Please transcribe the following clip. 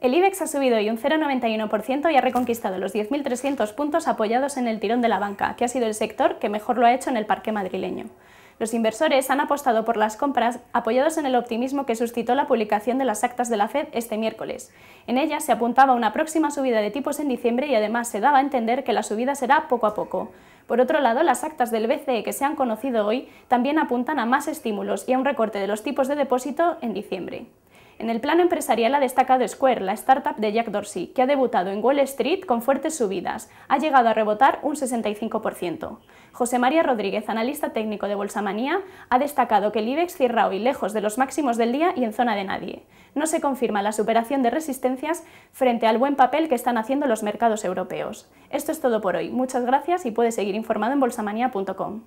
El IBEX ha subido hoy un 0,91% y ha reconquistado los 10.300 puntos apoyados en el tirón de la banca, que ha sido el sector que mejor lo ha hecho en el parque madrileño. Los inversores han apostado por las compras apoyados en el optimismo que suscitó la publicación de las actas de la Fed este miércoles. En ellas se apuntaba una próxima subida de tipos en diciembre y además se daba a entender que la subida será poco a poco. Por otro lado, las actas del BCE que se han conocido hoy también apuntan a más estímulos y a un recorte de los tipos de depósito en diciembre. En el plano empresarial ha destacado Square, la startup de Jack Dorsey, que ha debutado en Wall Street con fuertes subidas. Ha llegado a rebotar un 65%. José María Rodríguez, analista técnico de Bolsamanía, ha destacado que el IBEX cierra hoy lejos de los máximos del día y en zona de nadie. No se confirma la superación de resistencias frente al buen papel que están haciendo los mercados europeos. Esto es todo por hoy. Muchas gracias y puede seguir informado en bolsamanía.com.